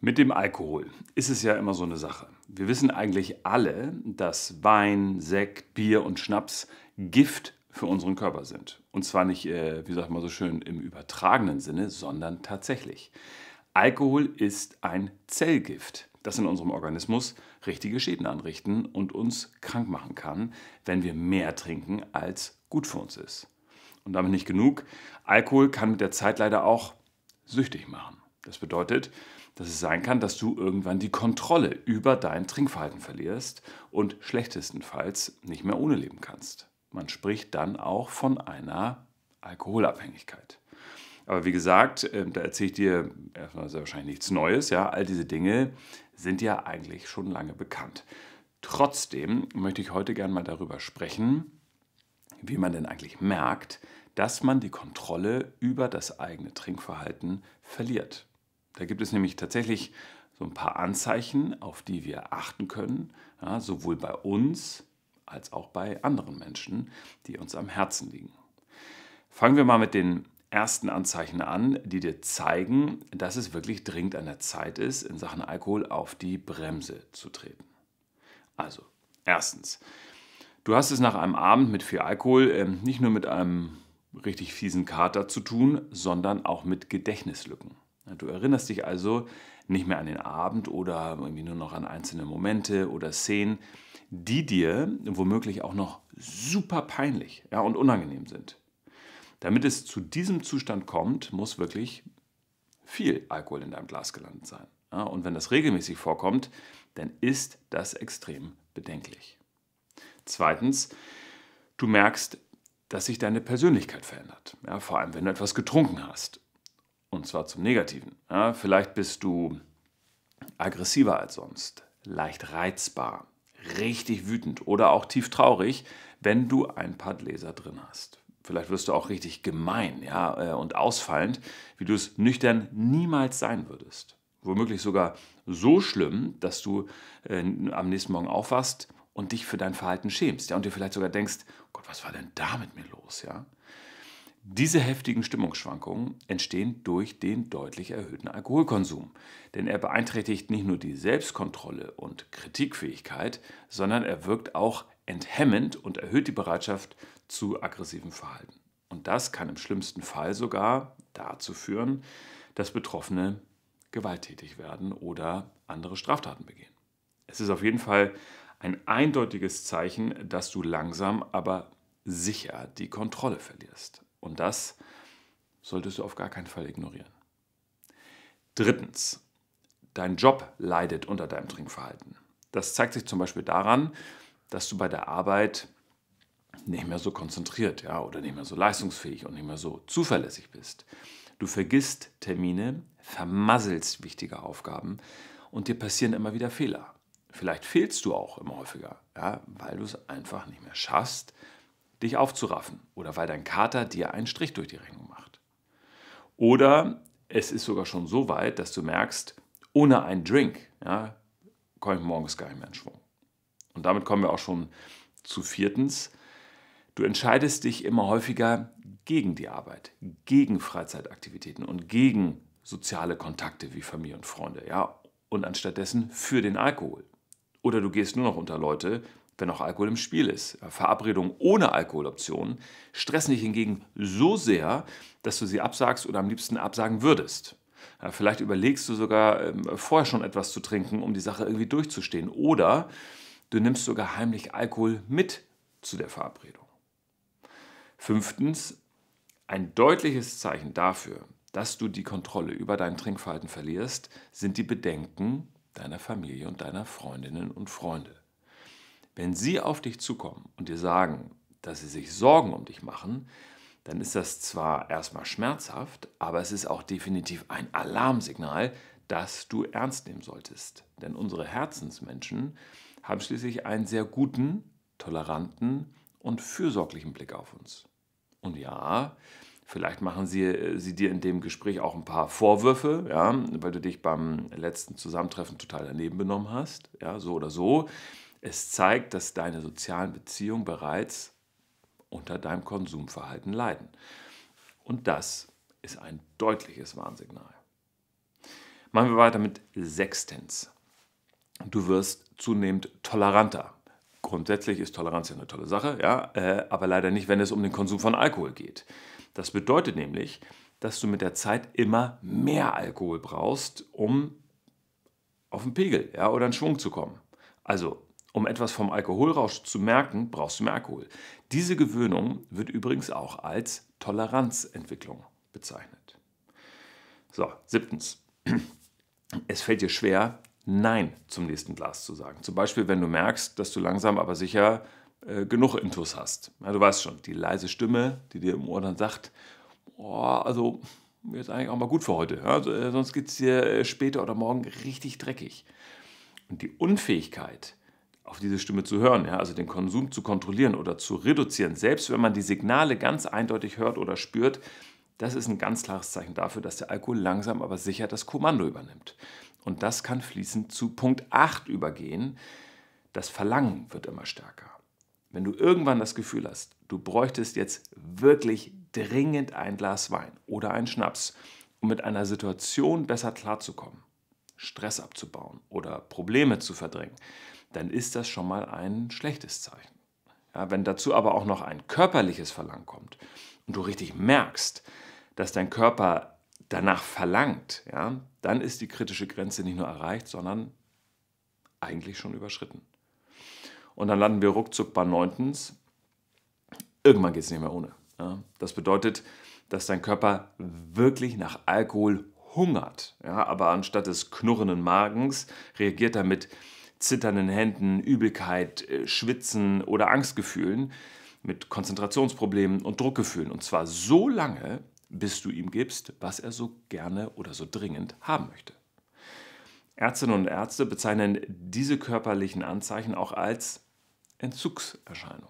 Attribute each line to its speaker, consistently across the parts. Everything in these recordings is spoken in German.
Speaker 1: Mit dem Alkohol ist es ja immer so eine Sache. Wir wissen eigentlich alle, dass Wein, Sekt, Bier und Schnaps Gift für unseren Körper sind. Und zwar nicht, äh, wie sagt man so schön, im übertragenen Sinne, sondern tatsächlich. Alkohol ist ein Zellgift, das in unserem Organismus richtige Schäden anrichten und uns krank machen kann, wenn wir mehr trinken, als gut für uns ist. Und damit nicht genug, Alkohol kann mit der Zeit leider auch süchtig machen. Das bedeutet, dass es sein kann, dass du irgendwann die Kontrolle über dein Trinkverhalten verlierst und schlechtestenfalls nicht mehr ohne leben kannst. Man spricht dann auch von einer Alkoholabhängigkeit. Aber wie gesagt, ähm, da erzähle ich dir erstmal sehr wahrscheinlich nichts Neues. Ja, all diese Dinge sind ja eigentlich schon lange bekannt. Trotzdem möchte ich heute gerne mal darüber sprechen, wie man denn eigentlich merkt, dass man die Kontrolle über das eigene Trinkverhalten verliert. Da gibt es nämlich tatsächlich so ein paar Anzeichen, auf die wir achten können, ja, sowohl bei uns als auch bei anderen Menschen, die uns am Herzen liegen. Fangen wir mal mit den ersten Anzeichen an, die dir zeigen, dass es wirklich dringend an der Zeit ist, in Sachen Alkohol auf die Bremse zu treten. Also, erstens, du hast es nach einem Abend mit viel Alkohol äh, nicht nur mit einem richtig fiesen Kater zu tun, sondern auch mit Gedächtnislücken. Du erinnerst dich also nicht mehr an den Abend oder irgendwie nur noch an einzelne Momente oder Szenen, die dir womöglich auch noch super peinlich ja, und unangenehm sind. Damit es zu diesem Zustand kommt, muss wirklich viel Alkohol in deinem Glas gelandet sein. Ja, und wenn das regelmäßig vorkommt, dann ist das extrem bedenklich. Zweitens, du merkst, dass sich deine Persönlichkeit verändert. Ja, vor allem, wenn du etwas getrunken hast. Und zwar zum Negativen. Ja, vielleicht bist du aggressiver als sonst, leicht reizbar, richtig wütend oder auch tief traurig, wenn du ein paar Gläser drin hast. Vielleicht wirst du auch richtig gemein ja, äh, und ausfallend, wie du es nüchtern niemals sein würdest. Womöglich sogar so schlimm, dass du äh, am nächsten Morgen aufwachst und dich für dein Verhalten schämst. Ja, und dir vielleicht sogar denkst, oh Gott, was war denn da mit mir los? Ja? Diese heftigen Stimmungsschwankungen entstehen durch den deutlich erhöhten Alkoholkonsum, denn er beeinträchtigt nicht nur die Selbstkontrolle und Kritikfähigkeit, sondern er wirkt auch enthemmend und erhöht die Bereitschaft zu aggressivem Verhalten. Und das kann im schlimmsten Fall sogar dazu führen, dass Betroffene gewalttätig werden oder andere Straftaten begehen. Es ist auf jeden Fall ein eindeutiges Zeichen, dass du langsam, aber sicher die Kontrolle verlierst. Und das solltest du auf gar keinen Fall ignorieren. Drittens, dein Job leidet unter deinem Trinkverhalten. Das zeigt sich zum Beispiel daran, dass du bei der Arbeit nicht mehr so konzentriert ja, oder nicht mehr so leistungsfähig und nicht mehr so zuverlässig bist. Du vergisst Termine, vermasselst wichtige Aufgaben und dir passieren immer wieder Fehler. Vielleicht fehlst du auch immer häufiger, ja, weil du es einfach nicht mehr schaffst, dich aufzuraffen oder weil dein Kater dir einen Strich durch die Rechnung macht. Oder es ist sogar schon so weit, dass du merkst, ohne einen Drink ja, komme ich morgens gar nicht mehr in Schwung. Und damit kommen wir auch schon zu viertens. Du entscheidest dich immer häufiger gegen die Arbeit, gegen Freizeitaktivitäten und gegen soziale Kontakte wie Familie und Freunde. Ja? Und anstattdessen für den Alkohol. Oder du gehst nur noch unter Leute, wenn auch Alkohol im Spiel ist. Äh, Verabredungen ohne Alkoholoptionen stressen dich hingegen so sehr, dass du sie absagst oder am liebsten absagen würdest. Äh, vielleicht überlegst du sogar ähm, vorher schon etwas zu trinken, um die Sache irgendwie durchzustehen. Oder du nimmst sogar heimlich Alkohol mit zu der Verabredung. Fünftens, ein deutliches Zeichen dafür, dass du die Kontrolle über dein Trinkverhalten verlierst, sind die Bedenken deiner Familie und deiner Freundinnen und Freunde. Wenn sie auf dich zukommen und dir sagen, dass sie sich Sorgen um dich machen, dann ist das zwar erstmal schmerzhaft, aber es ist auch definitiv ein Alarmsignal, das du ernst nehmen solltest. Denn unsere Herzensmenschen haben schließlich einen sehr guten, toleranten und fürsorglichen Blick auf uns. Und ja, vielleicht machen sie, äh, sie dir in dem Gespräch auch ein paar Vorwürfe, ja, weil du dich beim letzten Zusammentreffen total daneben benommen hast, ja, so oder so. Es zeigt, dass deine sozialen Beziehungen bereits unter deinem Konsumverhalten leiden. Und das ist ein deutliches Warnsignal. Machen wir weiter mit sechstens. Du wirst zunehmend toleranter. Grundsätzlich ist Toleranz ja eine tolle Sache, ja, äh, aber leider nicht, wenn es um den Konsum von Alkohol geht. Das bedeutet nämlich, dass du mit der Zeit immer mehr Alkohol brauchst, um auf den Pegel ja, oder in Schwung zu kommen. Also um etwas vom Alkoholrausch zu merken, brauchst du mehr Alkohol. Diese Gewöhnung wird übrigens auch als Toleranzentwicklung bezeichnet. So, siebtens. Es fällt dir schwer, Nein zum nächsten Glas zu sagen. Zum Beispiel, wenn du merkst, dass du langsam aber sicher äh, genug Intus hast. Ja, du weißt schon, die leise Stimme, die dir im Ohr dann sagt, oh, also jetzt eigentlich auch mal gut für heute. Ja? Also, äh, sonst geht es dir äh, später oder morgen richtig dreckig. Und die Unfähigkeit, auf diese Stimme zu hören, ja, also den Konsum zu kontrollieren oder zu reduzieren, selbst wenn man die Signale ganz eindeutig hört oder spürt, das ist ein ganz klares Zeichen dafür, dass der Alkohol langsam aber sicher das Kommando übernimmt. Und das kann fließend zu Punkt 8 übergehen. Das Verlangen wird immer stärker. Wenn du irgendwann das Gefühl hast, du bräuchtest jetzt wirklich dringend ein Glas Wein oder einen Schnaps, um mit einer Situation besser klarzukommen, Stress abzubauen oder Probleme zu verdrängen, dann ist das schon mal ein schlechtes Zeichen. Ja, wenn dazu aber auch noch ein körperliches Verlangen kommt und du richtig merkst, dass dein Körper danach verlangt, ja, dann ist die kritische Grenze nicht nur erreicht, sondern eigentlich schon überschritten. Und dann landen wir ruckzuck bei neuntens. Irgendwann geht es nicht mehr ohne. Ja, das bedeutet, dass dein Körper wirklich nach Alkohol hungert. Ja, aber anstatt des knurrenden Magens reagiert er mit zitternden Händen, Übelkeit, äh, Schwitzen oder Angstgefühlen, mit Konzentrationsproblemen und Druckgefühlen. Und zwar so lange, bis du ihm gibst, was er so gerne oder so dringend haben möchte. Ärztinnen und Ärzte bezeichnen diese körperlichen Anzeichen auch als Entzugserscheinung.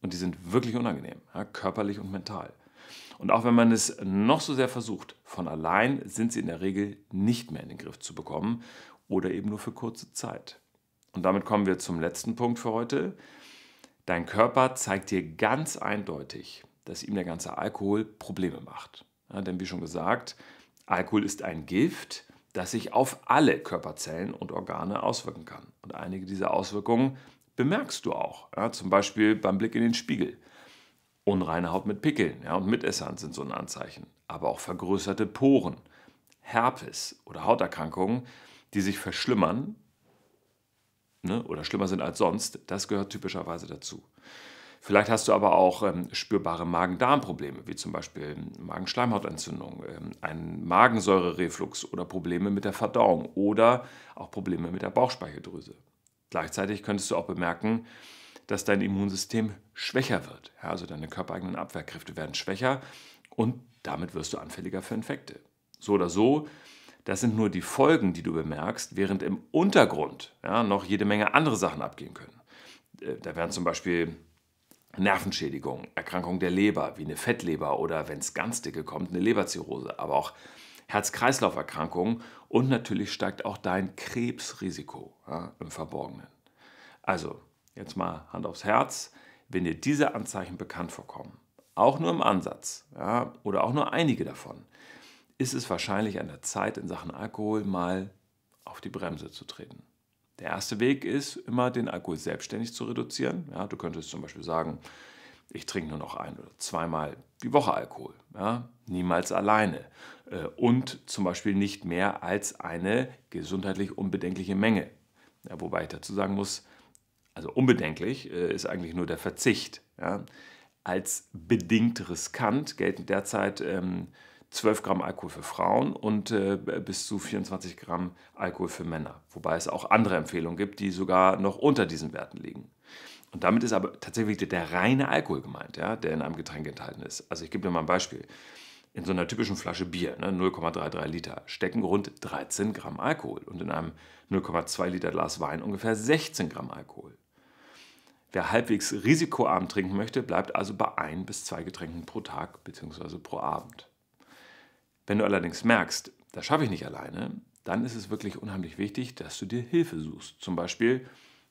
Speaker 1: Und die sind wirklich unangenehm, ja, körperlich und mental. Und auch wenn man es noch so sehr versucht, von allein sind sie in der Regel nicht mehr in den Griff zu bekommen oder eben nur für kurze Zeit. Und damit kommen wir zum letzten Punkt für heute. Dein Körper zeigt dir ganz eindeutig, dass ihm der ganze Alkohol Probleme macht. Ja, denn wie schon gesagt, Alkohol ist ein Gift, das sich auf alle Körperzellen und Organe auswirken kann. Und einige dieser Auswirkungen bemerkst du auch, ja, zum Beispiel beim Blick in den Spiegel. Unreine Haut mit Pickeln ja, und Mitessern sind so ein Anzeichen, aber auch vergrößerte Poren, Herpes oder Hauterkrankungen, die sich verschlimmern, ne, oder schlimmer sind als sonst, das gehört typischerweise dazu. Vielleicht hast du aber auch ähm, spürbare Magen-Darm-Probleme, wie zum Beispiel ähm, Magenschleimhautentzündung, ähm, einen Magensäurereflux oder Probleme mit der Verdauung oder auch Probleme mit der Bauchspeicheldrüse. Gleichzeitig könntest du auch bemerken, dass dein Immunsystem schwächer wird. Ja, also deine körpereigenen Abwehrkräfte werden schwächer und damit wirst du anfälliger für Infekte. So oder so das sind nur die Folgen, die du bemerkst, während im Untergrund ja, noch jede Menge andere Sachen abgehen können. Äh, da wären zum Beispiel Nervenschädigung, Erkrankung der Leber, wie eine Fettleber oder, wenn es ganz dicke kommt, eine Leberzirrhose, aber auch Herz-Kreislauf-Erkrankungen und natürlich steigt auch dein Krebsrisiko ja, im Verborgenen. Also, jetzt mal Hand aufs Herz, wenn dir diese Anzeichen bekannt vorkommen, auch nur im Ansatz ja, oder auch nur einige davon, ist es wahrscheinlich an der Zeit, in Sachen Alkohol mal auf die Bremse zu treten. Der erste Weg ist immer, den Alkohol selbstständig zu reduzieren. Ja, du könntest zum Beispiel sagen, ich trinke nur noch ein oder zweimal die Woche Alkohol, ja, niemals alleine äh, und zum Beispiel nicht mehr als eine gesundheitlich unbedenkliche Menge. Ja, wobei ich dazu sagen muss, also unbedenklich äh, ist eigentlich nur der Verzicht. Ja. Als bedingt riskant gelten derzeit ähm, 12 Gramm Alkohol für Frauen und äh, bis zu 24 Gramm Alkohol für Männer. Wobei es auch andere Empfehlungen gibt, die sogar noch unter diesen Werten liegen. Und damit ist aber tatsächlich der reine Alkohol gemeint, ja, der in einem Getränk enthalten ist. Also ich gebe dir mal ein Beispiel. In so einer typischen Flasche Bier, ne, 0,33 Liter, stecken rund 13 Gramm Alkohol und in einem 0,2 Liter Glas Wein ungefähr 16 Gramm Alkohol. Wer halbwegs risikoarm trinken möchte, bleibt also bei ein bis zwei Getränken pro Tag bzw. pro Abend. Wenn du allerdings merkst, das schaffe ich nicht alleine, dann ist es wirklich unheimlich wichtig, dass du dir Hilfe suchst. Zum Beispiel,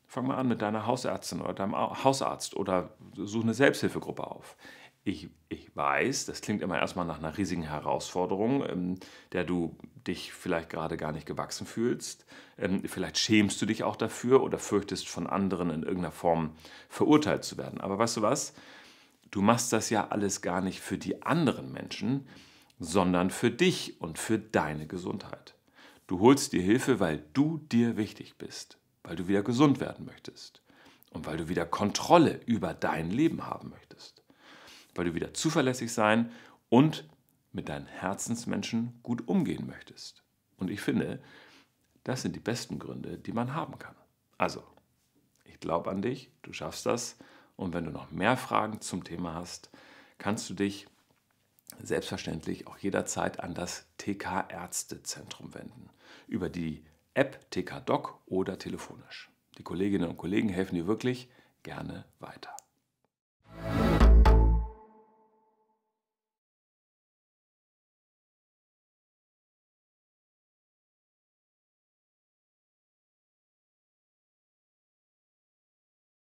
Speaker 1: fang mal an mit deiner Hausärztin oder deinem Hausarzt oder such eine Selbsthilfegruppe auf. Ich, ich weiß, das klingt immer erstmal nach einer riesigen Herausforderung, ähm, der du dich vielleicht gerade gar nicht gewachsen fühlst. Ähm, vielleicht schämst du dich auch dafür oder fürchtest von anderen in irgendeiner Form verurteilt zu werden. Aber weißt du was? Du machst das ja alles gar nicht für die anderen Menschen, sondern für dich und für deine Gesundheit. Du holst dir Hilfe, weil du dir wichtig bist, weil du wieder gesund werden möchtest und weil du wieder Kontrolle über dein Leben haben möchtest, weil du wieder zuverlässig sein und mit deinen Herzensmenschen gut umgehen möchtest. Und ich finde, das sind die besten Gründe, die man haben kann. Also, ich glaube an dich, du schaffst das. Und wenn du noch mehr Fragen zum Thema hast, kannst du dich selbstverständlich auch jederzeit an das TK-Ärztezentrum wenden. Über die App TK-Doc oder telefonisch. Die Kolleginnen und Kollegen helfen dir wirklich gerne weiter.